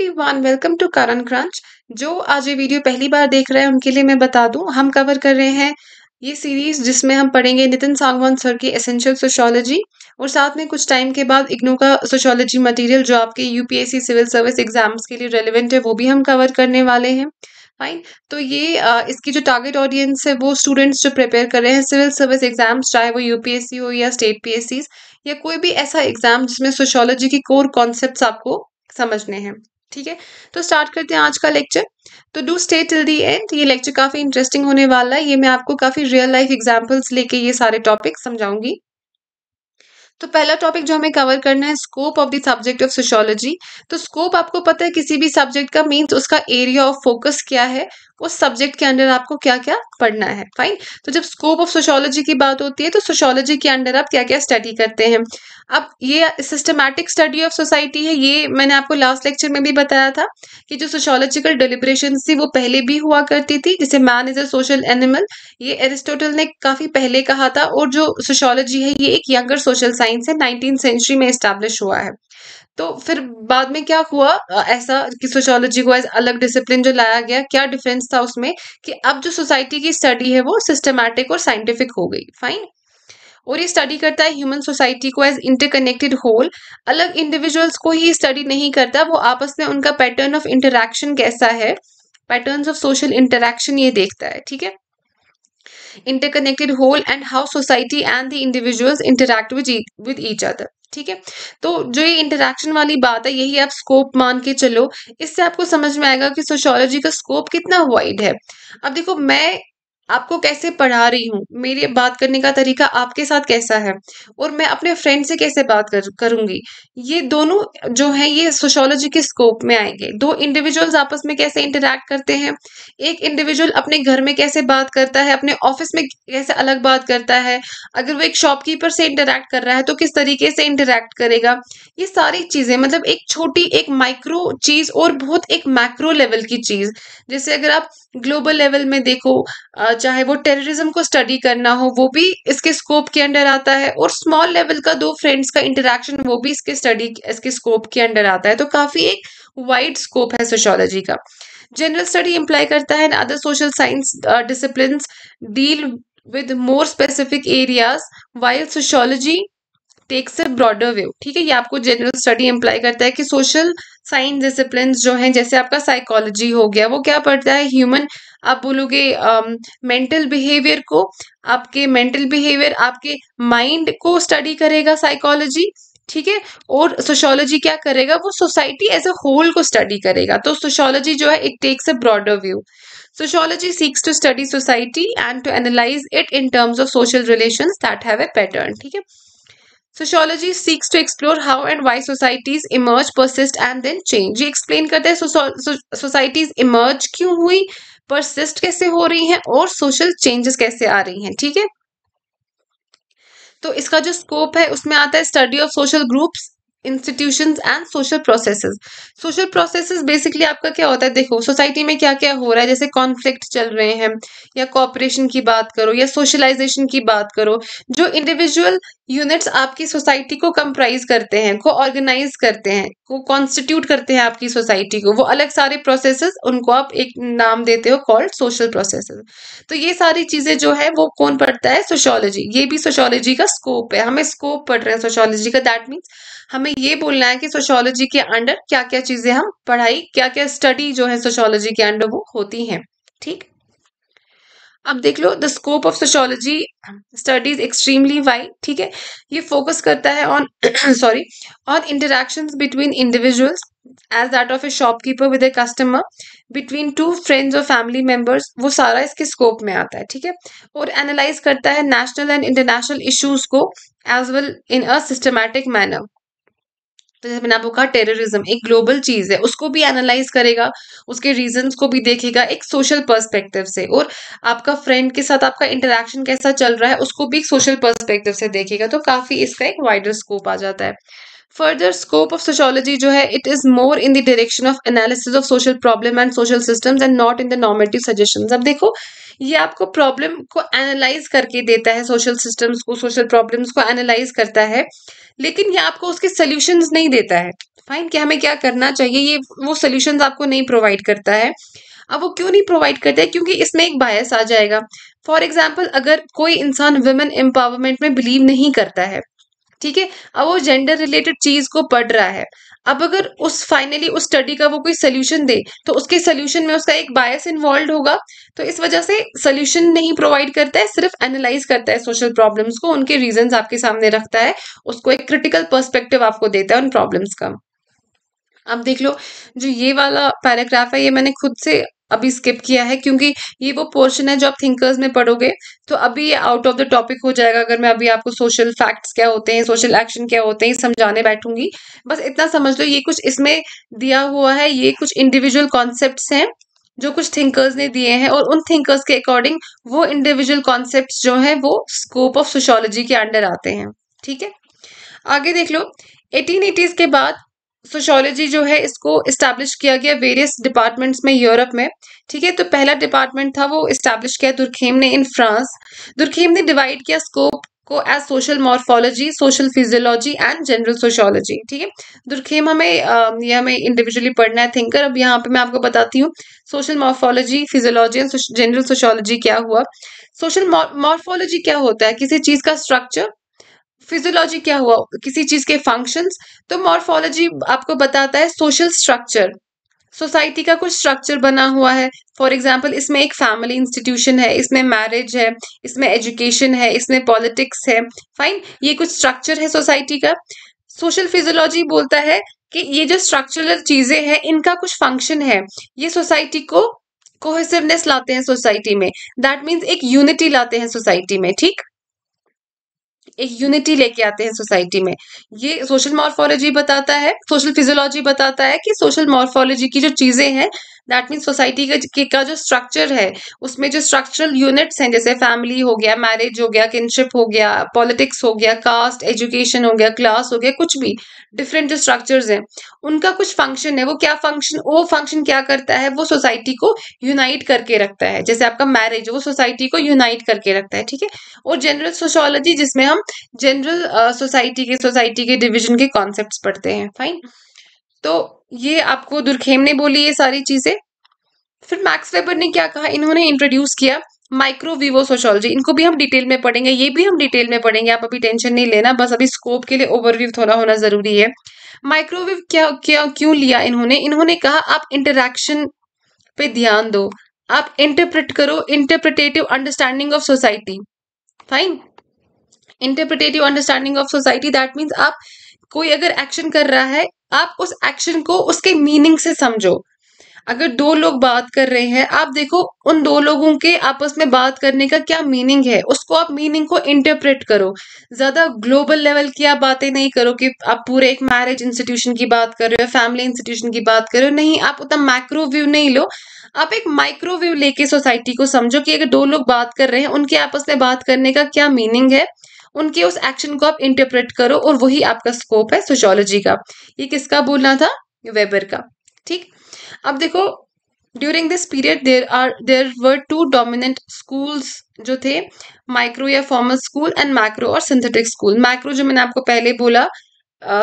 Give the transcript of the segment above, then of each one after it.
everyone welcome to Karan crunch जो आज ये वीडियो पहली बार देख रहे हैं उनके लिए मैं बता दूं हम कवर कर रहे हैं ये सीरीज जिसमें हम पढ़ेंगे नितिन सांगवान सर की एसेंशियल सोशोलॉजी और साथ में कुछ टाइम के बाद इग्नो का सोशोलॉजी मटेरियल जो आपके यूपीएससी सिविल सर्विस एग्जाम्स के लिए रेलिवेंट है वो भी हम कवर करने वाले हैं फाइन तो ये आ, इसकी जो टारगेट ऑडियंस है वो स्टूडेंट्स जो प्रिपेयर कर रहे हैं सिविल सर्विस एग्जाम्स चाहे वो यूपीएससी हो या स्टेट पी या कोई भी ऐसा एग्जाम जिसमें सोशोलॉजी की कोर कॉन्सेप्ट आपको समझने हैं ठीक है तो स्टार्ट करते हैं आज का लेक्चर तो do stay till the end ये लेक्चर काफ़ी इंटरेस्टिंग होने वाला है ये मैं आपको काफ़ी रियल लाइफ एग्जाम्पल्स लेके ये सारे टॉपिक समझाऊंगी तो पहला टॉपिक जो हमें कवर करना है scope of the subject of sociology तो स्कोप आपको पता है किसी भी सब्जेक्ट का मीन्स उसका एरिया ऑफ फोकस क्या है उस सब्जेक्ट के अंडर आपको क्या क्या पढ़ना है फाइन तो जब स्कोप ऑफ सोशोलॉजी की बात होती है तो सोशोलॉजी के अंडर आप क्या क्या स्टडी करते हैं अब ये सिस्टमैटिक स्टडी ऑफ सोसाइटी है ये मैंने आपको लास्ट लेक्चर में भी बताया था कि जो सोशोलॉजिकल डिलिब्रेशन थी वो पहले भी हुआ करती थी जिसे man is a social animal ये एरिस्टोटल ने काफ़ी पहले कहा था और जो सोशोलॉजी है ये एक यंगर सोशल साइंस है नाइनटीन सेंचुरी में इस्टेब्लिश हुआ है तो फिर बाद में क्या हुआ ऐसा कि सोशोलॉजी को एज अलग डिसिप्लिन जो लाया गया क्या डिफरेंस था उसमें कि अब जो सोसाइटी की स्टडी है वो सिस्टमैटिक और साइंटिफिक हो गई फाइन और ये स्टडी करता है ह्यूमन सोसाइटी को एज इंटरकनेक्टेड होल अलग इंडिविजुअल्स को ही स्टडी नहीं करता वो आपस में उनका पैटर्न ऑफ इंटरेक्शन कैसा है पैटर्न ऑफ सोशल इंटरेक्शन ये देखता है ठीक है interconnected whole and how society and the individuals interact with each other ठीक है तो जो ये इंटरेक्शन वाली बात है यही आप स्कोप मान के चलो इससे आपको समझ में आएगा कि सोशोलॉजी का स्कोप कितना वाइड है अब देखो मैं आपको कैसे पढ़ा रही हूँ मेरे बात करने का तरीका आपके साथ कैसा है और मैं अपने फ्रेंड से कैसे बात कर करूंगी ये दोनों जो है ये सोशोलॉजी के स्कोप में आएंगे दो इंडिविजुअल्स आपस में कैसे इंटरेक्ट करते हैं एक इंडिविजुअल अपने घर में कैसे बात करता है अपने ऑफिस में कैसे अलग बात करता है अगर वो एक शॉपकीपर से इंटरेक्ट कर रहा है तो किस तरीके से इंटरेक्ट करेगा ये सारी चीज़ें मतलब एक छोटी एक माइक्रो चीज़ और बहुत एक मैक्रो लेवल की चीज़ जैसे अगर आप ग्लोबल लेवल में देखो चाहे वो टेररिज्म को स्टडी करना हो वो भी इसके स्कोप के अंडर आता है और स्मॉल लेवल का दो फ्रेंड्स का इंटरेक्शन वो भी इसके स्टडी इसके स्कोप के अंडर आता है तो काफ़ी एक वाइड स्कोप है सोशोलॉजी का जनरल स्टडी इम्प्लाई करता है other social science discipline deal with more specific areas while sociology takes a broader view ठीक है ये आपको जनरल स्टडी एम्प्लाई करता है कि सोशल साइंस डिसिप्लिन जो हैं जैसे आपका साइकोलॉजी हो गया वो क्या पढ़ता है ह्यूमन आप बोलोगे मेंटल um, बिहेवियर को आपके मेंटल बिहेवियर आपके माइंड को स्टडी करेगा साइकोलॉजी ठीक है और सोशोलॉजी क्या करेगा वो सोसाइटी एज अ होल को स्टडी करेगा तो सोशोलॉजी जो है it takes a broader view sociology seeks to study society and to analyse it in terms of social relation that have a ठीक है sociology seeks to explore how and why societies emerge persist and then change ये explain करते हैं societies emerge क्यों हुई persist कैसे हो रही हैं और सोशल चेंजेस कैसे आ रही हैं ठीक है तो इसका जो स्कोप है उसमें आता है study of social groups institution and social process social process basically आपका क्या होता है देखो सोसाइटी में क्या क्या हो रहा है जैसे कॉन्फ्लिक्ट चल रहे हैं या कॉपरेशन की बात करो या सोशलाइजेशन की बात करो जो इंडिविजुअल यूनिट्स आपकी सोसाइटी को कंप्राइज करते हैं को ऑर्गेनाइज करते हैं को कॉन्स्टिट्यूट करते हैं आपकी सोसाइटी को वो अलग सारे प्रोसेसेस उनको आप एक नाम देते हो कॉल्ड सोशल प्रोसेसेस तो ये सारी चीज़ें जो है वो कौन पढ़ता है सोशोलॉजी ये भी सोशोलॉजी का स्कोप है हमें स्कोप पढ़ रहे हैं सोशोलॉजी का दैट मीन्स हमें ये बोलना है कि सोशोलॉजी के अंडर क्या क्या चीज़ें हम पढ़ाई क्या क्या स्टडी जो है सोशोलॉजी के अंडर वो होती हैं ठीक अब देख लो the scope of sociology studies extremely wide ठीक है ये फोकस करता है on sorry on interaction between individuals as that of a shopkeeper with a customer between two friends और फैमिली मेम्बर्स वो सारा इसके स्कोप में आता है ठीक है और एनालाइज करता है नेशनल एंड इंटरनेशनल इशूज को as well in a systematic manner जैसे मैंने आपको कहा टेररिज्म एक ग्लोबल चीज़ है उसको भी एनालाइज करेगा उसके रीजंस को भी देखेगा एक सोशल पर्सपेक्टिव से और आपका फ्रेंड के साथ आपका इंटरेक्शन कैसा चल रहा है उसको भी एक सोशल पर्सपेक्टिव से देखेगा तो काफ़ी इसका एक वाइडर स्कोप आ जाता है फर्दर स्कोप ऑफ सोशोलॉजी जो है it is more in the direction of analysis of social problem and social systems and not in the normative suggestion अब देखो ये आपको प्रॉब्लम को एनालाइज करके देता है सोशल सिस्टम्स को सोशल प्रॉब्लम्स को एनालाइज करता है लेकिन ये आपको उसके सोल्यूशन नहीं देता है फाइन कि हमें क्या करना चाहिए ये वो सोल्यूशन आपको नहीं प्रोवाइड करता है अब वो क्यों नहीं प्रोवाइड करता है क्योंकि इसमें एक बायस आ जाएगा फॉर एग्जाम्पल अगर कोई इंसान वुमेन एम्पावरमेंट में बिलीव नहीं करता है ठीक है अब वो जेंडर रिलेटेड चीज को पढ़ रहा है अब अगर उस फाइनली उस स्टडी का वो कोई सोल्यूशन दे तो उसके सोल्यूशन में उसका एक बायस इन्वॉल्व होगा तो इस वजह से सोल्यूशन नहीं प्रोवाइड करता है सिर्फ एनालाइज करता है सोशल प्रॉब्लम्स को उनके रीजंस आपके सामने रखता है उसको एक क्रिटिकल पर्सपेक्टिव आपको देता है उन प्रॉब्लम्स का अब देख लो जो ये वाला पैराग्राफ है ये मैंने खुद से अभी स्किप किया है क्योंकि ये वो पोर्शन है जो आप थिंकर्स में पढ़ोगे तो अभी ये आउट ऑफ द टॉपिक हो जाएगा अगर मैं अभी आपको सोशल फैक्ट्स क्या होते हैं सोशल एक्शन क्या होते हैं समझाने बैठूंगी बस इतना समझ लो ये कुछ इसमें दिया हुआ है ये कुछ इंडिविजुअल कॉन्सेप्ट हैं जो कुछ थिंकर्स ने दिए हैं और उन थिंकर्स के अकॉर्डिंग वो इंडिविजुअल कॉन्सेप्ट जो है वो स्कोप ऑफ सोशोलॉजी के अंडर आते हैं ठीक है आगे देख लो एटीन एटीज के बाद सोशोलॉजी जो है इसको इस्टेब्लिश किया गया वेरियस डिपार्टमेंट्स में यूरोप में ठीक है तो पहला डिपार्टमेंट था वो इस्टेब्लिश किया दुर्खेम ने इन फ्रांस दुर्खेम ने डिवाइड किया स्कोप को as social morphology social physiology and general sociology ठीक है दुर्खेम हमें ये हमें इंडिविजुअली पढ़ना है थिंकर अब यहाँ पे मैं आपको बताती हूँ social morphology physiology and general sociology क्या हुआ सोशल मॉर्फोलॉजी क्या होता है किसी चीज़ का स्ट्रक्चर फिजियोलॉजी क्या हुआ किसी चीज के फंक्शंस तो मॉर्फोलॉजी आपको बताता है सोशल स्ट्रक्चर सोसाइटी का कुछ स्ट्रक्चर बना हुआ है फॉर एग्जाम्पल इसमें एक फैमिली इंस्टीट्यूशन है इसमें मैरिज है इसमें एजुकेशन है इसमें पॉलिटिक्स है फाइन ये कुछ स्ट्रक्चर है सोसाइटी का सोशल फिजियोलॉजी बोलता है कि ये जो स्ट्रक्चरल चीजें हैं इनका कुछ फंक्शन है ये सोसाइटी को कोहेसिवनेस लाते हैं सोसाइटी में दैट मीन्स एक यूनिटी लाते हैं सोसाइटी में ठीक एक यूनिटी लेके आते हैं सोसाइटी में ये सोशल मॉर्फोलॉजी बताता है सोशल फिजियोलॉजी बताता है कि सोशल मॉर्फोलॉजी की जो चीज़ें हैं दैट मीन सोसाइटी का का जो स्ट्रक्चर है उसमें जो स्ट्रक्चरल यूनिट्स हैं जैसे फैमिली हो गया मैरिज हो गया किनशिप हो गया पॉलिटिक्स हो गया कास्ट एजुकेशन हो गया क्लास हो गया कुछ भी डिफरेंट जो स्ट्रक्चर्स हैं उनका कुछ फंक्शन है वो क्या फंक्शन वो फंक्शन क्या करता है वो सोसाइटी को यूनाइट करके रखता है जैसे आपका मैरिज वो सोसाइटी को यूनाइट करके रखता है ठीक है और जनरल सोशोलॉजी जिसमें हम जनरल सोसाइटी uh, के सोसाइटी के डिविजन के कॉन्सेप्ट पढ़ते हैं फाइन तो ये आपको दुर्खेम ने बोली ये सारी चीजें फिर मैक्स वेबर ने क्या कहा इन्होंने इंट्रोड्यूस किया माइक्रो सोशोलॉजी इनको भी हम डिटेल में पढ़ेंगे ये भी हम डिटेल में पढ़ेंगे आप अभी टेंशन नहीं लेना बस अभी स्कोप के लिए ओवरव्यू थोड़ा होना जरूरी है माइक्रोवेव क्या क्या क्यों लिया इन्होंने इन्होंने कहा आप इंटरक्शन पे ध्यान दो आप इंटरप्रेट करो interpretative understanding of society fine interpretative understanding of society that means आप कोई अगर एक्शन कर रहा है आप उस एक्शन को उसके मीनिंग से समझो अगर दो लोग बात कर रहे हैं आप देखो उन दो लोगों के आपस में बात करने का क्या मीनिंग है उसको आप मीनिंग को इंटरप्रेट करो ज्यादा ग्लोबल लेवल की आप बातें नहीं करो कि आप पूरे एक मैरिज इंस्टीट्यूशन की बात कर रहे हो फैमिली इंस्टीट्यूशन की बात कर रहे हो नहीं आप उतना माइक्रो व्यू नहीं लो आप एक माइक्रो व्यू लेके सोसाइटी को समझो कि अगर दो लोग बात कर रहे हैं उनके आपस में बात करने का क्या मीनिंग है उनके उस एक्शन को आप इंटरप्रेट करो और वही आपका स्कोप है सोशोलॉजी का ये किसका बोलना था वेबर का ठीक अब देखो during this period there are there were two dominant schools जो थे माइक्रो या फॉर्मल स्कूल एंड माइक्रो और सिंथेटिक स्कूल माइक्रो जो मैंने आपको पहले बोला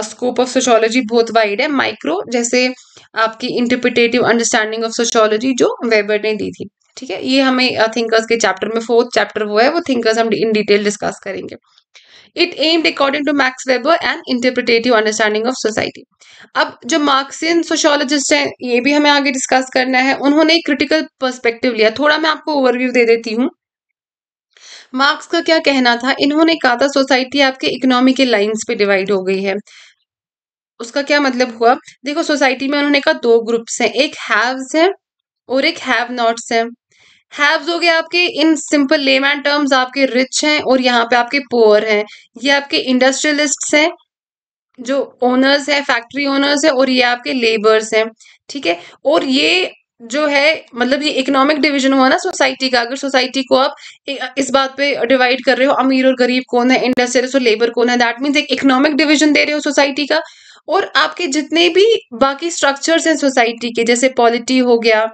स्कोप ऑफ सोशोलॉजी बहुत वाइड है माइक्रो जैसे आपकी इंटरप्रिटेटिव अंडरस्टैंडिंग ऑफ सोशोलॉजी जो वेबर ने दी थी ठीक है ये हमें थिंकर्स uh, के चैप्टर में फोर्थ चैप्टर वो है वो थिंकर्स हम इन डिटेल डिस्कस करेंगे it aimed according to Max Weber and interpretative understanding of society अब जो मार्क्सियन सोशोलॉजिस्ट हैं ये भी हमें आगे डिस्कस करना है उन्होंने एक क्रिटिकल परस्पेक्टिव लिया थोड़ा मैं आपको ओवरव्यू दे देती हूँ मार्क्स का क्या कहना था इन्होंने कहा था सोसाइटी आपके इकोनॉमी के लाइन्स पे डिवाइड हो गई है उसका क्या मतलब हुआ देखो सोसाइटी में उन्होंने कहा दो ग्रुप्स हैं एक हैव्स है और एक हैव नॉट्स है हैव्स हो गए आपके इन सिंपल लेमैन टर्म्स आपके रिच हैं और यहाँ पे आपके पोअर हैं ये आपके इंडस्ट्रियलिस्ट हैं जो ओनर्स हैं फैक्ट्री ओनर्स हैं और ये आपके लेबर्स हैं ठीक है और ये जो है मतलब ये इकोनॉमिक डिवीजन हुआ ना सोसाइटी का अगर सोसाइटी को आप इस बात पे डिवाइड कर रहे हो अमीर और गरीब कौन है इंडस्ट्रियलिस्ट और लेबर कौन है दैट मीन्स एक इकोनॉमिक डिवीजन दे रहे हो सोसाइटी का और आपके जितने भी बाकी स्ट्रक्चर्स हैं सोसाइटी के जैसे पॉलिटी हो गया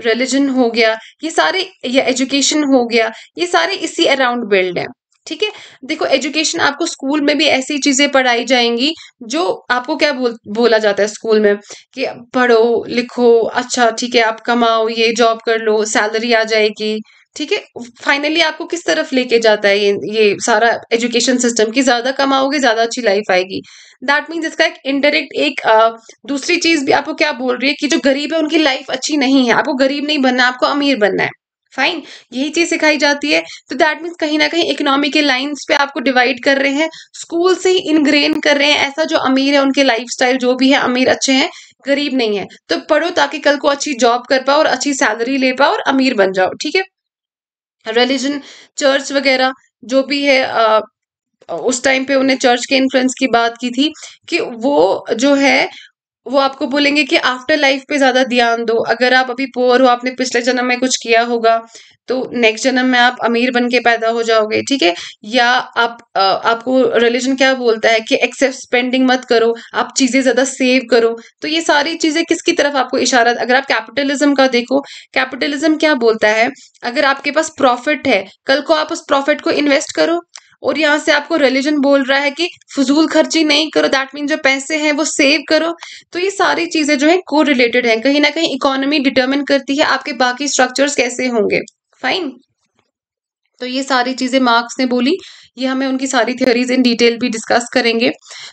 रिलीजन हो गया ये सारे या एजुकेशन हो गया ये सारे इसी अराउंड बिल्ड है ठीक है देखो एजुकेशन आपको स्कूल में भी ऐसी चीजें पढ़ाई जाएंगी जो आपको क्या बोल बोला जाता है स्कूल में कि पढ़ो लिखो अच्छा ठीक है आप कमाओ ये जॉब कर लो सैलरी आ जाएगी ठीक है फाइनली आपको किस तरफ लेके जाता है ये ये सारा एजुकेशन सिस्टम कि ज्यादा कमाओगे ज्यादा अच्छी लाइफ आएगी दैट मीन्स इसका एक इनडायरेक्ट एक आ, दूसरी चीज भी आपको क्या बोल रही है कि जो गरीब है उनकी लाइफ अच्छी नहीं है आपको गरीब नहीं बनना आपको अमीर बनना है फाइन यही चीज सिखाई जाती है तो दैट मीन्स कहीं ना कहीं इकोनॉमी के लाइन्स पे आपको डिवाइड कर रहे हैं स्कूल से ही इनग्रेन कर रहे हैं ऐसा जो अमीर है उनके स्टाइल जो भी है अमीर अच्छे हैं गरीब नहीं है तो पढ़ो ताकि कल को अच्छी जॉब कर पाओ और अच्छी सैलरी ले पाओ और अमीर बन जाओ ठीक है रिलीजन चर्च वगैरह जो भी है आ, उस टाइम पे उन्हें चर्च के इन्फ्लुएंस की बात की थी कि वो जो है वो आपको बोलेंगे कि आफ्टर लाइफ पे ज़्यादा ध्यान दो अगर आप अभी पुअर हो आपने पिछले जन्म में कुछ किया होगा तो नेक्स्ट जन्म में आप अमीर बन के पैदा हो जाओगे ठीक है या आप आ, आपको रिलीजन क्या बोलता है कि एक्सेप्ट स्पेंडिंग मत करो आप चीज़ें ज़्यादा सेव करो तो ये सारी चीज़ें किसकी तरफ आपको इशारा अगर आप कैपिटलिज्म का देखो कैपिटलिज्म क्या बोलता है अगर आपके पास प्रॉफिट है कल को आप उस प्रॉफिट को इन्वेस्ट करो और यहाँ से आपको रिलीजन बोल रहा है कि फजूल खर्ची नहीं करो दैट मीन जो पैसे हैं वो सेव करो तो ये सारी चीज़ें जो है को रिलेटेड है कहीं ना कहीं इकोनॉमी डिटर्मिन करती है आपके बाकी स्ट्रक्चर्स कैसे होंगे फाइन तो ये सारी चीज़ें मार्क्स ने बोली ये हमें उनकी सारी थ्योरीज इन डिटेल भी डिस्कस करेंगे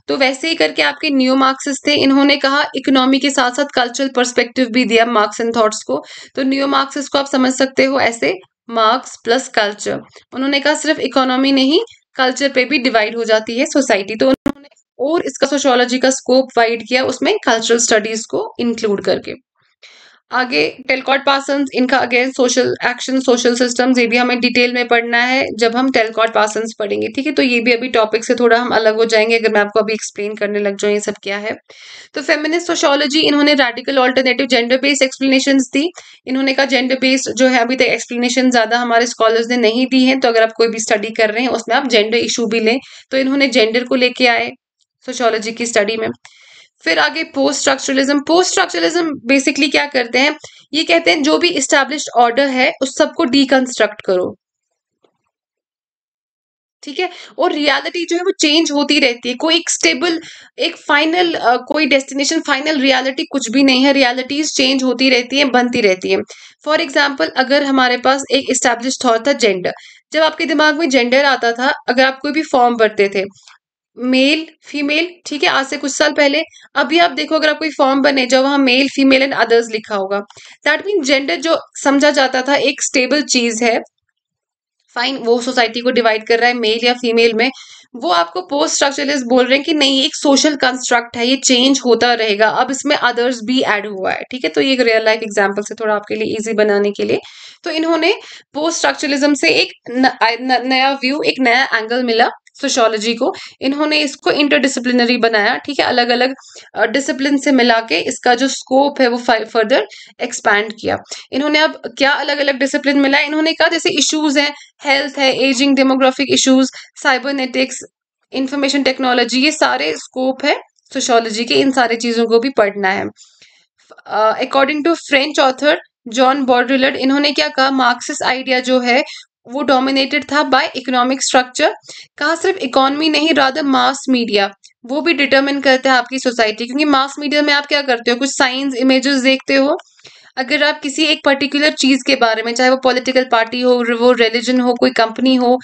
तो वैसे ही करके आपके न्यू मार्क्सिस थे इन्होंने कहा इकोनॉमी के साथ साथ कल्चरल पर्सपेक्टिव भी दिया मार्क्स एंड थॉट्स को तो न्यू मार्क्सिस को आप समझ सकते हो ऐसे मार्क्स प्लस कल्चर उन्होंने कहा सिर्फ इकोनॉमी नहीं कल्चर पे भी डिवाइड हो जाती है सोसाइटी तो उन्होंने और इसका सोशोलॉजी का स्कोप वाइड किया उसमें कल्चरल स्टडीज को इंक्लूड करके आगे टेलकॉट पासन इनका again social action social systems ये भी हमें डिटेल में पढ़ना है जब हम टेलकॉट पासन पढ़ेंगे ठीक है तो ये भी अभी टॉपिक से थोड़ा हम अलग हो जाएंगे अगर मैं आपको अभी एक्सप्लेन करने लग जाऊँ ये सब क्या है तो फेमिनिस्ट सोशोलॉजी इन्होंने radical alternative gender based explanation दी इन्होंने कहा जेंडर बेस्ड जो है अभी तक एक्सप्लेनेशन ज़्यादा हमारे स्कॉलर्स ने नहीं दी है तो अगर आप कोई भी स्टडी कर रहे हैं उसमें आप जेंडर इशू भी लें तो इन्होंने जेंडर को लेके आए सोशोलॉजी की स्टडी में फिर आगे post structuralism post structuralism basically क्या करते हैं ये कहते हैं जो भी इस्टेब्लिश ऑर्डर है उस सबको डीकंस्ट्रक्ट करो ठीक है और रियलिटी जो है वो चेंज होती रहती है कोई एक स्टेबल एक फाइनल कोई डेस्टिनेशन फाइनल रियलिटी कुछ भी नहीं है रियलिटीज चेंज होती रहती है बनती रहती है फॉर एग्जाम्पल अगर हमारे पास एक इस्टेब्लिश थॉट था जेंडर जब आपके दिमाग में जेंडर आता था अगर आप कोई भी फॉर्म भरते थे मेल फीमेल ठीक है आज से कुछ साल पहले अभी आप देखो अगर आप कोई फॉर्म बने जब वहां मेल फीमेल एंड अदर्स लिखा होगा दैट मीन जेंडर जो समझा जाता था एक स्टेबल चीज है फाइन वो सोसाइटी को डिवाइड कर रहा है मेल या फीमेल में वो आपको पोस्ट स्ट्रक्चरलिस्ट बोल रहे हैं कि नहीं एक सोशल कंस्ट्रक्ट है ये चेंज होता रहेगा अब इसमें अदर्स भी ऐड हुआ है ठीक है तो ये एक रियल लाइफ एग्जाम्पल से थोड़ा आपके लिए इजी बनाने के लिए तो इन्होंने पोस्ट स्ट्रक्चरलिज्म से एक न, न, नया व्यू एक नया एंगल मिला सोशोलॉजी को इन्होंने इसको इंटरडिसिप्लिनरी बनाया ठीक है अलग अलग डिसिप्लिन से मिला के इसका जो स्कोप है वो फर्दर एक्सपैंड किया इन्होंने अब क्या अलग अलग डिसिप्लिन मिला इन्होंने कहा जैसे इश्यूज हैं हेल्थ है ageing demographic issues cybernetics information technology ये सारे स्कोप है सोशोलॉजी के इन सारी चीज़ों को भी पढ़ना है according to French author John बॉर्डुलर इन्होंने क्या कहा मार्क्सिस आइडिया जो है वो डोमिनेटेड था बाय इकोनॉमिक स्ट्रक्चर कहा सिर्फ इकोनॉमी नहीं राधर मास मीडिया वो भी डिटरमिन करता है आपकी सोसाइटी क्योंकि मास मीडिया में आप क्या करते हो कुछ साइंस इमेजेस देखते हो अगर आप किसी एक पर्टिकुलर चीज़ के बारे में चाहे वो पॉलिटिकल पार्टी हो वो रिलीजन हो कोई कंपनी हो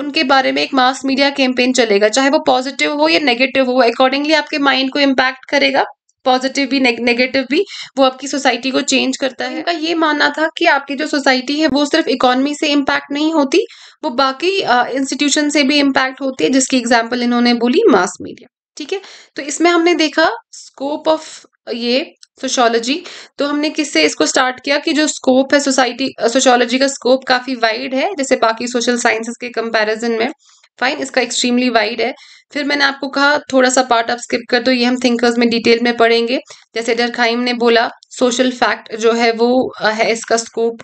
उनके बारे में एक मास मीडिया कैंपेन चलेगा चाहे वो पॉजिटिव हो या नेगेटिव हो अकॉर्डिंगली आपके माइंड को इम्पैक्ट करेगा पॉजिटिव भी नेगेटिव भी वो आपकी सोसाइटी को चेंज करता है उनका ये मानना था कि आपकी जो सोसाइटी है वो सिर्फ इकोनॉमी से इम्पैक्ट नहीं होती वो बाकी इंस्टीट्यूशन से भी इम्पैक्ट होती है जिसकी एग्जाम्पल इन्होंने बोली मास मीडिया ठीक है तो इसमें हमने देखा स्कोप ऑफ ये सोशोलॉजी तो हमने किससे इसको स्टार्ट किया कि जो स्कोप है सोसाइटी सोशोलॉजी का स्कोप काफ़ी वाइड है जैसे बाकी सोशल साइंसेस के कंपैरिजन में फाइन इसका एक्सट्रीमली वाइड है फिर मैंने आपको कहा थोड़ा सा पार्ट आप स्किप कर दो ये हम थिंकर्स में डिटेल में पढ़ेंगे जैसे डरखाइम ने बोला सोशल फैक्ट जो है वो है इसका स्कोप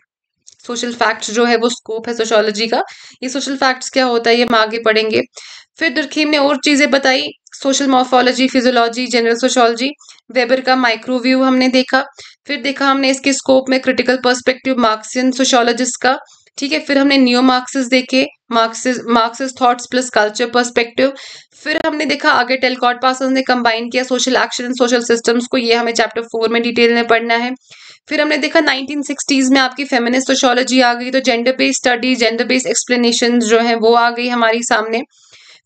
सोशल फैक्ट जो है वो स्कोप है सोशोलॉजी का ये सोशल फैक्ट्स क्या होता है ये हम आगे पढ़ेंगे फिर दुर्खीम ने और चीज़ें बताई social morphology physiology general sociology Weber का माइक्रोव्यू हमने देखा फिर देखा हमने इसके स्कोप में क्रिटिकल पर्सपेक्टिव मार्क्सियन सोशोलॉजिस्ट का ठीक है फिर हमने न्यू मार्क्सिस देखे Marxists Marx thoughts plus culture perspective फिर हमने देखा आगे टेलकॉट पास ने कंबाइन किया social action and social systems को ये हमें चैप्टर फोर में डिटेल में पढ़ना है फिर हमने देखा नाइनटीन में आपकी फेमिनिस्ट सोशोलॉजी आ गई तो gender based study gender based explanation जो है वो आ गई हमारी सामने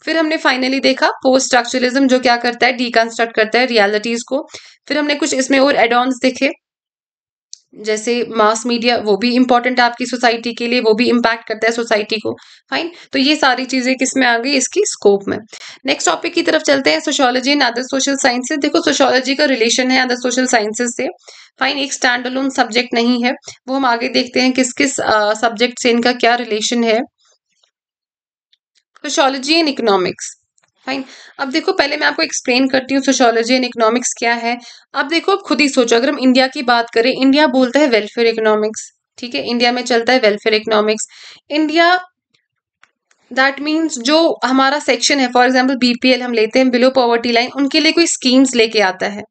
फिर हमने फाइनली देखा पोस्ट स्ट्रक्चरलिज्म जो क्या करता है डीकंस्ट्रक्ट करता है रियलिटीज को फिर हमने कुछ इसमें और एडॉन्स देखे जैसे मास मीडिया वो भी इंपॉर्टेंट है आपकी सोसाइटी के लिए वो भी इम्पैक्ट करता है सोसाइटी को फाइन तो ये सारी चीज़ें किस में आ गई इसकी स्कोप में नेक्स्ट टॉपिक की तरफ चलते हैं sociology and other social sciences देखो सोशोलॉजी का रिलेशन है अदर सोशल साइंसेज से फाइन एक स्टैंड अलोन सब्जेक्ट नहीं है वो हम आगे देखते हैं किस किस सब्जेक्ट से इनका क्या रिलेशन है सोशोलॉजी एंड इकोनॉमिक्स फाइन अब देखो पहले मैं आपको एक्सप्लेन करती हूँ सोशोलॉजी एंड इकोनॉमिक्स क्या है अब देखो अब खुद ही सोचो अगर हम इंडिया की बात करें इंडिया बोलता है वेलफेयर इकोनॉमिक्स ठीक है इंडिया में चलता है welfare economics India that means जो हमारा सेक्शन है फॉर एग्जाम्पल बीपीएल हम लेते हैं बिलो पॉवर्टी लाइन उनके लिए कोई स्कीम्स लेके आता है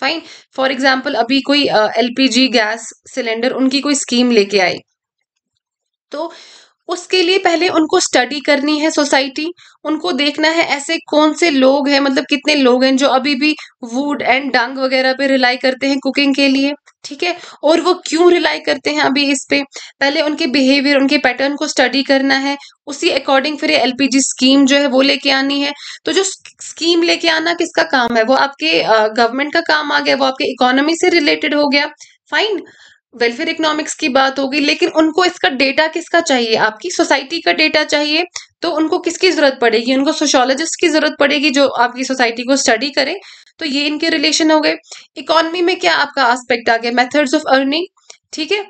फाइन फॉर एग्जाम्पल अभी कोई एलपीजी गैस सिलेंडर उनकी कोई स्कीम लेके आई तो उसके लिए पहले उनको स्टडी करनी है सोसाइटी उनको देखना है ऐसे कौन से लोग हैं मतलब कितने लोग हैं जो अभी भी वुड एंड डंग वगैरह पे रिलाई करते हैं कुकिंग के लिए ठीक है और वो क्यों रिलाई करते हैं अभी इस पे पहले उनके बिहेवियर उनके पैटर्न को स्टडी करना है उसी अकॉर्डिंग फिर एलपीजी स्कीम जो है वो लेके आनी है तो जो स्कीम लेके आना किसका काम है वो आपके गवर्नमेंट का काम आ गया वो आपके इकोनॉमी से रिलेटेड हो गया फाइन वेलफेयर इकोनॉमिक्स की बात होगी लेकिन उनको इसका डेटा किसका चाहिए आपकी सोसाइटी का डेटा चाहिए तो उनको किसकी जरूरत पड़ेगी उनको सोशोलॉजिस्ट की जरूरत पड़ेगी जो आपकी सोसाइटी को स्टडी करें तो ये इनके रिलेशन हो गए इकोनॉमी में क्या आपका आस्पेक्ट आ गया मेथड्स ऑफ अर्निंग ठीक है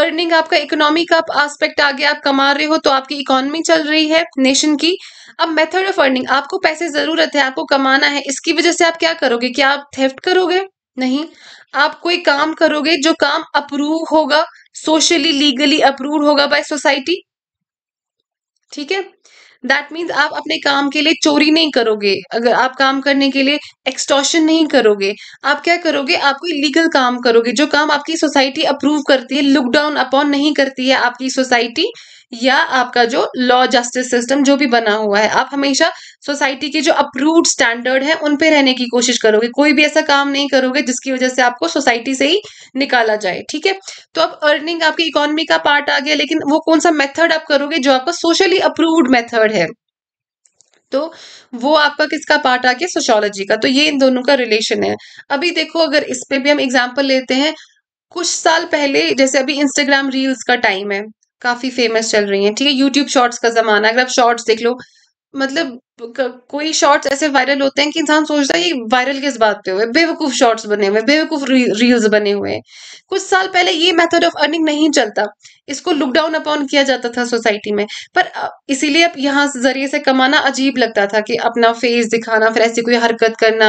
अर्निंग आपका इकोनॉमी का आस्पेक्ट आ गया आप कमा रहे हो तो आपकी इकोनॉमी चल रही है नेशन की अब मेथड ऑफ अर्निंग आपको पैसे जरूरत है आपको कमाना है इसकी वजह से आप क्या करोगे क्या आप थेफ्ट करोगे नहीं आप कोई काम करोगे जो काम अप्रूव होगा सोशली लीगली अप्रूव होगा बाय सोसाइटी ठीक है दैट मीन्स आप अपने काम के लिए चोरी नहीं करोगे अगर आप काम करने के लिए एक्सटॉशन नहीं करोगे आप क्या करोगे आप कोई लीगल काम करोगे जो काम आपकी सोसाइटी अप्रूव करती है लुक डाउन अपॉन नहीं करती है आपकी सोसाइटी या आपका जो लॉ जस्टिस सिस्टम जो भी बना हुआ है आप हमेशा सोसाइटी के जो अप्रूव्ड स्टैंडर्ड है उन पे रहने की कोशिश करोगे कोई भी ऐसा काम नहीं करोगे जिसकी वजह से आपको सोसाइटी से ही निकाला जाए ठीक है तो अब अर्निंग आपकी इकोनॉमी का पार्ट आ गया लेकिन वो कौन सा मेथड आप करोगे जो आपका सोशली अप्रूव्ड मेथड है तो वो आपका किसका पार्ट आ गया सोशोलॉजी का तो ये इन दोनों का रिलेशन है अभी देखो अगर इस पे भी हम एग्जाम्पल लेते हैं कुछ साल पहले जैसे अभी इंस्टाग्राम रील्स का टाइम है काफ़ी फेमस चल रही हैं ठीक है यूट्यूब शॉर्ट्स का ज़माना अगर आप शॉर्ट्स देख लो मतलब कोई शॉर्ट्स ऐसे वायरल होते हैं कि इंसान सोचता है ये वायरल किस बात पे हुए बेवकूफ़ शॉर्ट्स बने हुए बेवकूफ़ रील्स बने हुए कुछ साल पहले ये मेथड ऑफ अर्निंग नहीं चलता इसको लुक डाउन अपॉन किया जाता था सोसाइटी में पर इसीलिए अब यहाँ जरिए से कमाना अजीब लगता था कि अपना फेस दिखाना फिर ऐसी कोई हरकत करना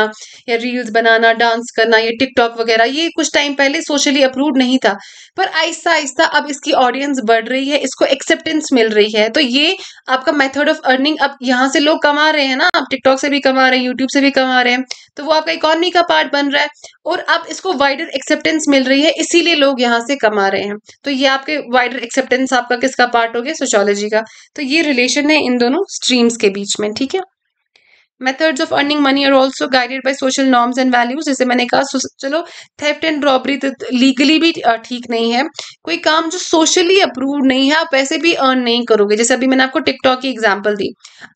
या रील्स बनाना डांस करना या टिकटॉक वगैरह ये कुछ टाइम पहले सोशली अप्रूव नहीं था पर आहिस्ता आहिस्ता अब इसकी ऑडियंस बढ़ रही है इसको एक्सेप्टेंस मिल रही है तो ये आपका मेथड ऑफ अर्निंग अब यहाँ से लोग कमा रहे हैं ना आप टिकटॉक से भी कमा रहे हैं यूट्यूब से भी कमा रहे हैं तो वो आपका इकोनॉमी का पार्ट बन रहा है और अब इसको वाइडर एक्सेप्टेंस मिल रही है इसीलिए लोग यहाँ से कमा रहे हैं तो ये आपके वाइडर एक्सेप्टेंस आपका किसका पार्ट हो गया सोशोलॉजी का तो ये रिलेशन है इन दोनों स्ट्रीम्स के बीच में ठीक है methods of earning money are also guided by social norms and values जैसे मैंने कहा चलो थेफ्ट एंड रॉबरी तो लीगली भी ठीक नहीं है कोई काम जो सोशली अप्रूव नहीं है आप पैसे भी अर्न नहीं करोगे जैसे अभी मैंने आपको टिकटॉक की एग्जाम्पल दी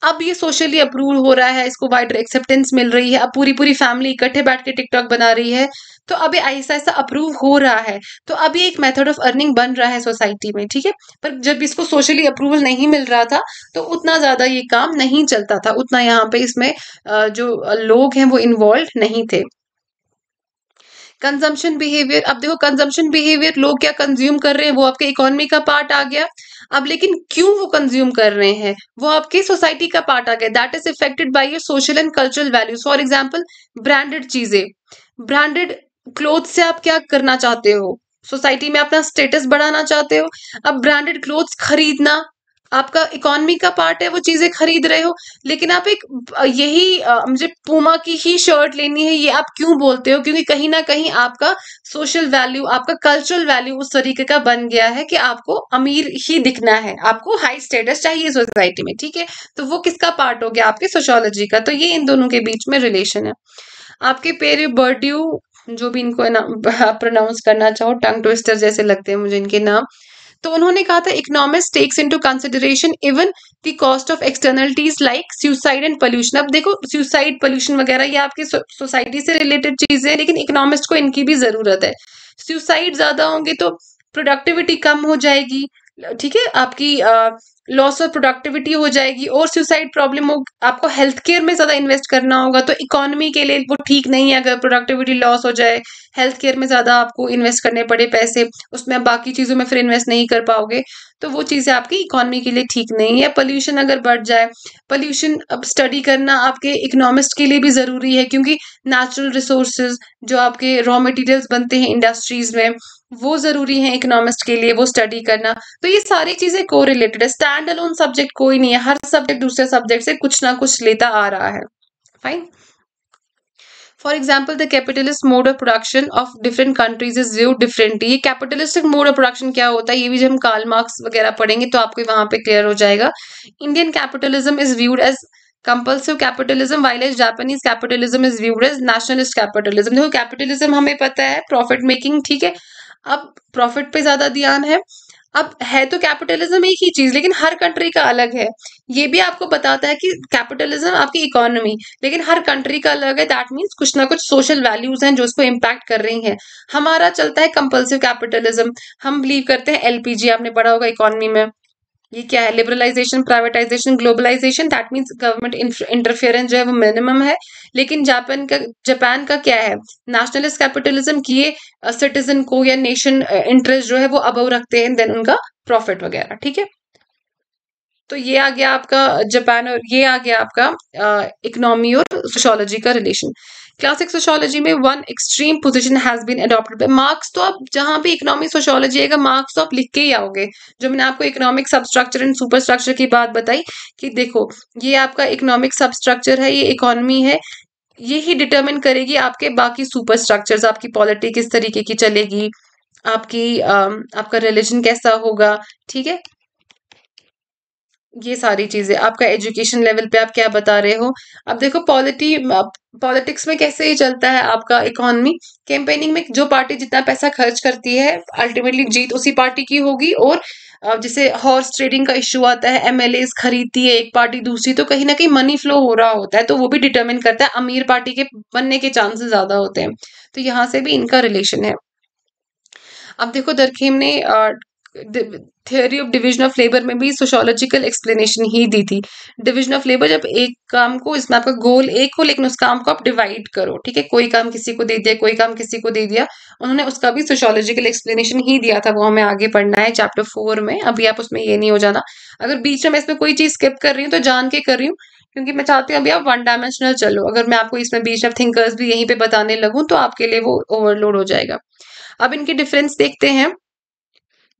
अब ये सोशली अप्रूव हो रहा है इसको वाइडर एक्सेप्टेंस मिल रही है अब पूरी पूरी फैमिली इकट्ठे बैठ के टिकटॉक बना रही है तो अभी ऐसा ऐसा अप्रूव हो रहा है तो अभी एक मेथड ऑफ अर्निंग बन रहा है सोसाइटी में ठीक है पर जब इसको सोशली अप्रूवल नहीं मिल रहा था तो उतना ज़्यादा ये काम नहीं चलता था उतना यहाँ पे इसमें जो लोग हैं वो इन्वॉल्व नहीं थे कंजम्पशन बिहेवियर अब देखो कंजम्पशन बिहेवियर लोग क्या कंज्यूम कर रहे हैं वो आपके इकोनॉमी का पार्ट आ गया अब लेकिन क्यों वो कंज्यूम कर रहे हैं वो आपके सोसाइटी का पार्ट आ गया that is affected by your social and cultural values for example branded चीजें ब्रांडेड क्लोथ से आप क्या करना चाहते हो सोसाइटी में अपना स्टेटस बढ़ाना चाहते हो अब ब्रांडेड क्लोथ्स खरीदना आपका इकोनॉमी का पार्ट है वो चीजें खरीद रहे हो लेकिन आप एक यही मुझे पूमा की ही शर्ट लेनी है ये आप क्यों बोलते हो क्योंकि कहीं ना कहीं आपका सोशल वैल्यू आपका कल्चरल वैल्यू उस तरीके का बन गया है कि आपको अमीर ही दिखना है आपको हाई स्टेटस चाहिए सोसाइटी में ठीक है तो वो किसका पार्ट हो गया आपके सोशोलॉजी का तो ये इन दोनों के बीच में रिलेशन है आपके बर्ड्यू जो भी इनको आप प्रोनाउंस करना चाहो टंग ट्विस्टर जैसे लगते हैं मुझे इनके नाम तो उन्होंने कहा था economics takes into consideration even the cost of externalities like suicide and pollution अब देखो सुसाइड पोल्यूशन वगैरह ये आपके सोसाइटी से रिलेटेड चीजें हैं लेकिन इकोनॉमिस्ट को इनकी भी जरूरत है सुसाइड ज्यादा होंगे तो प्रोडक्टिविटी कम हो जाएगी ठीक है आपकी लॉस ऑफ प्रोडक्टिविटी हो जाएगी और सुसाइड प्रॉब्लम हो आपको हेल्थ केयर में ज़्यादा इन्वेस्ट करना होगा तो इकोनॉमी के लिए वो ठीक नहीं है अगर प्रोडक्टिविटी लॉस हो जाए हेल्थ केयर में ज़्यादा आपको इन्वेस्ट करने पड़े पैसे उसमें आप बाकी चीज़ों में फिर इन्वेस्ट नहीं कर पाओगे तो वो चीज़ें आपकी इकोनॉमी के लिए ठीक नहीं है पॉल्यूशन अगर बढ़ जाए पॉल्यूशन अब स्टडी करना आपके इकोनॉमिस्ट के लिए भी ज़रूरी है क्योंकि नेचुरल रिसोर्सेज जो आपके रॉ मटेरियल्स बनते हैं इंडस्ट्रीज़ में वो जरूरी है इकोनॉमिस्ट के लिए वो स्टडी करना तो ये सारी चीजें को रिलेटेड है स्टैंड अलोन सब्जेक्ट कोई नहीं है हर सब्जेक्ट दूसरे सब्जेक्ट से कुछ ना कुछ लेता आ रहा है fine for example the capitalist mode of production of different countries is view differently ये कैपिटलिस्टिक मोड ऑफ प्रोडक्शन क्या होता है ये भी जब हम काल मार्क्स वगैरह पढ़ेंगे तो आपको वहां पे क्लियर हो जाएगा Indian capitalism is viewed as compulsive capitalism while as Japanese capitalism is viewed as nationalist capitalism देखो कैपिटलिज्म हमें पता है प्रॉफिट मेकिंग ठीक है अब प्रॉफिट पे ज्यादा ध्यान है अब है तो कैपिटलिज्म एक ही चीज लेकिन हर कंट्री का अलग है ये भी आपको बताता है कि कैपिटलिज्म आपकी इकोनॉमी लेकिन हर कंट्री का अलग है दैट मीन्स कुछ ना कुछ सोशल वैल्यूज हैं जो उसको इम्पैक्ट कर रही हैं हमारा चलता है कंपल्सिव कैपिटलिज्म हम बिलीव करते हैं एलपीजी आपने पढ़ा होगा इकोनॉमी में ये क्या है liberalisation privatisation globalisation that means government interference जो है वो मिनिमम है लेकिन जापान का जापान का क्या है नेशनलिस्ट कैपिटलिज्म किए सिटीजन को या नेशन इंटरेस्ट जो है वो अबव रखते हैं देन उनका प्रॉफिट वगैरह ठीक है तो ये आ गया आपका जापान और ये आ गया आपका इकोनॉमी और सोशोलॉजी का रिलेशन क्लासिक सोशोलॉजी में one extreme position has been adopted by Marx तो आप जहां भी इकोनॉमिक सोशोलॉजी आएगा मार्क्स तो आप लिख के ही आओगे जो मैंने आपको economic substructure and superstructure की बात बताई कि देखो ये आपका इकोनॉमिक सबस्ट्रक्चर है ये इकोनॉमी है ये ही डिटर्मिन करेगी आपके बाकी सुपर स्ट्रक्चर आपकी पॉलिटी किस तरीके की चलेगी आपकी आपका रिलीजन कैसा होगा ठीक है ये सारी चीज़ें आपका एजुकेशन लेवल पे आप क्या बता रहे हो अब देखो पॉलिटी पॉलिटिक्स में कैसे ही चलता है आपका इकोनॉमी कैंपेनिंग में जो पार्टी जितना पैसा खर्च करती है अल्टीमेटली जीत उसी पार्टी की होगी और जैसे हॉर्स ट्रेडिंग का इश्यू आता है एम खरीदती है एक पार्टी दूसरी तो कहीं ना कहीं मनी फ्लो हो रहा होता है तो वो भी डिटर्मिन करता है अमीर पार्टी के बनने के चांसेस ज़्यादा होते हैं तो यहाँ से भी इनका रिलेशन है अब देखो दरखीम ने theory of division of labour में भी सोशोलॉजिकल एक्सप्लेनेशन ही दी थी डिवीजन ऑफ लेबर जब एक काम को इसमें आपका गोल एक हो लेकिन उस काम को आप डिवाइड करो ठीक है कोई काम किसी को दे दिया कोई काम किसी को दे दिया उन्होंने उसका भी सोशोलॉजिकल एक्सप्लेनेशन ही दिया था वो हमें आगे पढ़ना है चैप्टर फोर में अभी आप उसमें ये नहीं हो जाना अगर बीच में मैं इसमें कोई चीज स्किप कर रही हूँ तो जान के कर रही हूँ क्योंकि मैं चाहती हूँ अभी आप वन डायमेंशनल चलो अगर मैं आपको इसमें बीच ऑफ थिंकर्स भी यहीं पे बताने लगूँ तो आपके लिए वो ओवरलोड हो जाएगा अब इनके डिफरेंस देखते हैं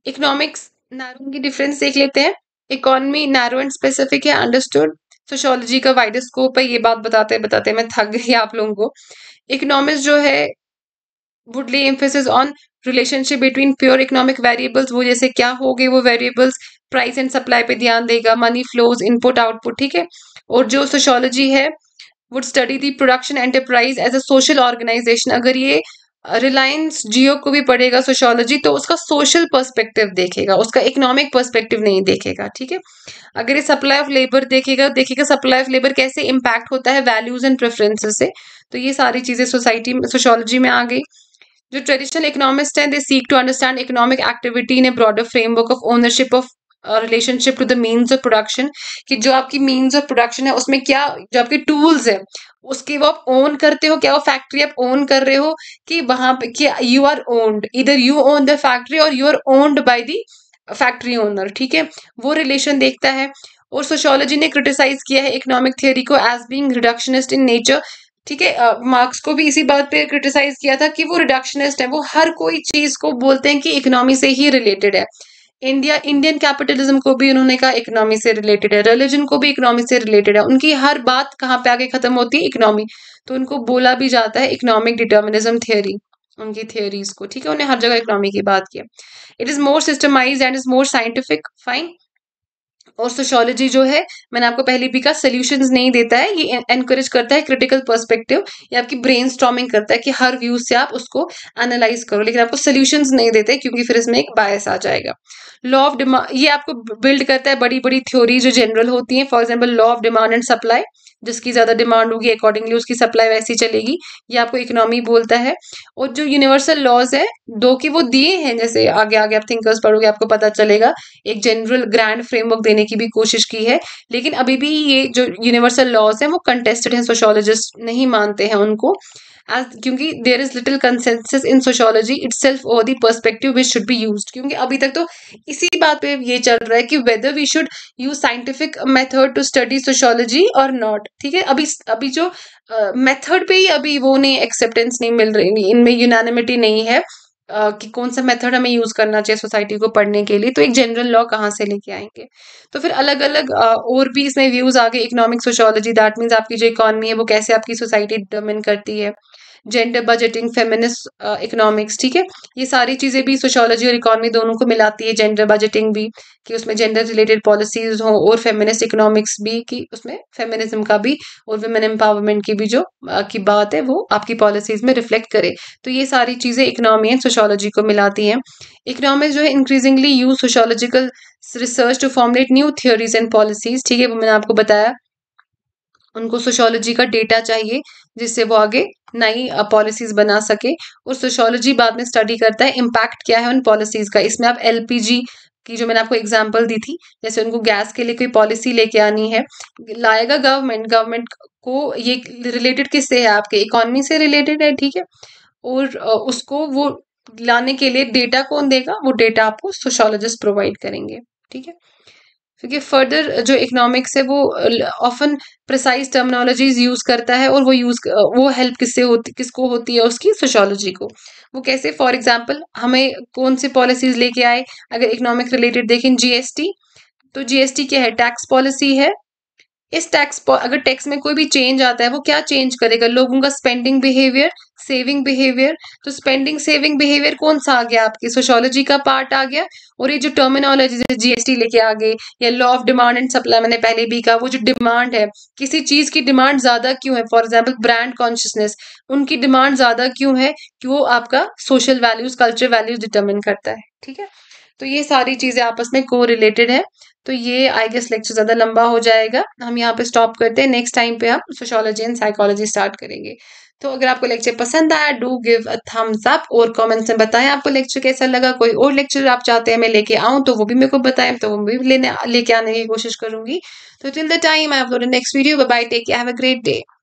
इकोनॉमिक्स नारो की डिफरेंस देख लेते हैं इकोनॉमी नारो एंड स्पेसिफिक है अंडरस्टूड सोशोलॉजी का वाइड स्कोप है ये बात बताते बताते मैं थक गई आप लोगों को इकोनॉमिक्स जो है would lay on relationship between pure economic variables वो जैसे क्या हो गए वो वेरिएबल्स प्राइस एंड सप्लाई पे ध्यान देगा मनी फ्लोज इनपुट आउटपुट ठीक है और जो सोशोलॉजी है would study the production enterprise as a social organisation अगर ये रिलायंस जियो को भी पढ़ेगा सोशोलॉजी तो उसका सोशल पर्सपेक्टिव देखेगा उसका इकोनॉमिक पर्सपेक्टिव नहीं देखेगा ठीक है अगर ये सप्लाई ऑफ लेबर देखेगा देखेगा सप्लाई ऑफ लेबर कैसे इम्पैक्ट होता है वैल्यूज एंड प्रेफरेंसेस से तो ये सारी चीज़ें सोसाइटी सोशोलॉजी में आ गई जो ट्रेडिशनल इकोनॉमिस्ट हैं they seek to understand economic activity in a broader framework of ownership of relationship to the means of production कि जो आपकी मीन्स ऑफ प्रोडक्शन है उसमें क्या जो आपके टूल्स है उसके वो आप ओन करते हो क्या वो फैक्ट्री आप ओन कर रहे हो कि वहां पे कि यू आर ओन्ड इधर यू ओन द फैक्ट्री और you are owned by the factory owner ठीक है वो रिलेशन देखता है और सोशोलॉजी ने क्रिटिसाइज किया है इकोनॉमिक थियोरी को as being reductionist in nature ठीक है मार्क्स को भी इसी बात पे क्रिटिसाइज किया था कि वो रिडक्शनिस्ट है वो हर कोई चीज को बोलते हैं कि इकोनॉमी से ही रिलेटेड है इंडिया इंडियन कैपिटलिज्म को भी उन्होंने कहा इकोनॉमी से रिलेटेड है रिलीजन को भी इकोनॉमी से रिलेटेड है उनकी हर बात कहाँ पे आगे खत्म होती है इकोनॉमी तो उनको बोला भी जाता है इकोनॉमिक डिटर्मिनिज्म थियोरी उनकी थियोरीज को ठीक है उन्हें हर जगह इकोनॉमी की बात की it is more systematise and is more scientific fine और सोशोलॉजी जो है मैंने आपको पहले भी कहा सोल्यूशन नहीं देता है ये एनकरेज करता है क्रिटिकल पर्सपेक्टिव या आपकी ब्रेन करता है कि हर व्यू से आप उसको एनालाइज करो लेकिन आपको सोल्यूशन नहीं देते क्योंकि फिर इसमें एक बायस आ जाएगा लॉ ऑफ डिमांड ये आपको बिल्ड करता है बड़ी बड़ी थ्योरी जो जनरल होती है for example law of demand and supply जिसकी ज़्यादा डिमांड होगी अकॉर्डिंगली उसकी सप्लाई वैसी चलेगी ये आपको इकोनॉमी बोलता है और जो यूनिवर्सल लॉज है दो की वो दिए हैं जैसे आगे आगे आप थिंकर्स पढ़ोगे आपको पता चलेगा एक जनरल ग्रैंड फ्रेमवर्क देने की भी कोशिश की है लेकिन अभी भी ये जो यूनिवर्सल लॉज है वो कंटेस्टेड हैं सोशोलॉजिस्ट नहीं मानते हैं उनको एज क्योंकि there is little consensus in sociology itself over the perspective which should be use क्योंकि अभी तक तो इसी बात पे ये चल रहा है कि whether we should use scientific method to study sociology और नॉट ठीक है अभी अभी जो मेथड uh, पे ही अभी वो नहीं एक्सेप्टेंस नहीं मिल रही इनमें यूनानिमिटी नहीं है Uh, कि कौन सा मेथड हमें यूज़ करना चाहिए सोसाइटी को पढ़ने के लिए तो एक जनरल लॉ कहाँ से लेके आएंगे तो फिर अलग अलग uh, और भी इसमें व्यूज़ आ गए इकोनॉमिक सोशोलॉजी दैट मीन्स आपकी जो इकोनॉमी है वो कैसे आपकी सोसाइटी डिटर्मिन करती है जेंडर बजटिंग फेमिनिस्ट इकोनॉमिक्स ठीक है ये सारी चीज़ें भी सोशोलॉजी और इकोनॉमी दोनों को मिलाती है जेंडर बजटिंग भी कि उसमें जेंडर रिलेटेड पॉलिसीज हो और फेमिनिस्ट इकोनॉमिक्स भी कि उसमें फेमिनिज्म का भी और वुमेन एम्पावरमेंट की भी जो uh, की बात है वो आपकी पॉलिसीज में रिफ्लेक्ट करे तो ये सारी चीज़ें इकोनॉमी एंड सोशोलॉजी को मिलाती हैं इकोनॉमिक्स जो है increasingly use sociological research to formulate new theories and policies ठीक है वो मैंने आपको बताया उनको सोशोलॉजी का डेटा चाहिए जिससे वो आगे नई पॉलिसीज बना सके और सोशोलॉजी बाद में स्टडी करता है इम्पैक्ट क्या है उन पॉलिसीज का इसमें आप एलपीजी की जो मैंने आपको एग्जाम्पल दी थी जैसे उनको गैस के लिए कोई पॉलिसी लेके आनी है लाएगा गवर्नमेंट गवर्नमेंट को ये रिलेटेड किससे है आपके इकोनॉमी से रिलेटेड है ठीक है और उसको वो लाने के लिए डेटा कौन देगा वो डेटा आपको सोशोलॉजिस्ट प्रोवाइड करेंगे ठीक है क्योंकि फर्दर जो इकोनॉमिक्स है वो ऑफन प्रिसाइज टर्मिनोलॉजीज यूज़ करता है और वो यूज़ वो हेल्प किससे होती किसको होती है उसकी सोशोलॉजी को वो कैसे फॉर एग्जांपल हमें कौन सी पॉलिसीज लेके आए अगर इकोनॉमिक रिलेटेड देखें जीएसटी तो जीएसटी क्या है टैक्स पॉलिसी है इस टैक्स अगर टैक्स में कोई भी चेंज आता है वो क्या चेंज करेगा लोगों का स्पेंडिंग बिहेवियर सेविंग बिहेवियर तो स्पेंडिंग सेविंग बिहेवियर कौन सा आ गया आपकी सोशोलॉजी का पार्ट आ गया और ये जो टर्मिनोलॉजी जीएसटी लेके आ गए या law of demand and supply मैंने पहले भी कहा वो जो डिमांड है किसी चीज की डिमांड ज्यादा क्यों है फॉर एग्जाम्पल ब्रांड कॉन्शियसनेस उनकी डिमांड ज्यादा क्यों है कि वो आपका social values culture values determine करता है ठीक है तो ये सारी चीज़ें आपस में को रिलेटेड है तो ये आई गेस लेक्चर ज़्यादा लंबा हो जाएगा हम यहाँ पे स्टॉप करते हैं नेक्स्ट टाइम पे हम सोशोलॉजी एंड साइकोलॉजी स्टार्ट करेंगे तो अगर आपको लेक्चर पसंद आया do give a thumbs up और कमेंट्स में बताएं आपको लेक्चर कैसा लगा कोई और लेक्चर आप चाहते हैं मैं लेके आऊं तो वो भी मेरे को बताएं तो वो भी लेने लेके आने की कोशिश करूंगी तो till the time I upload next video bye take have a great day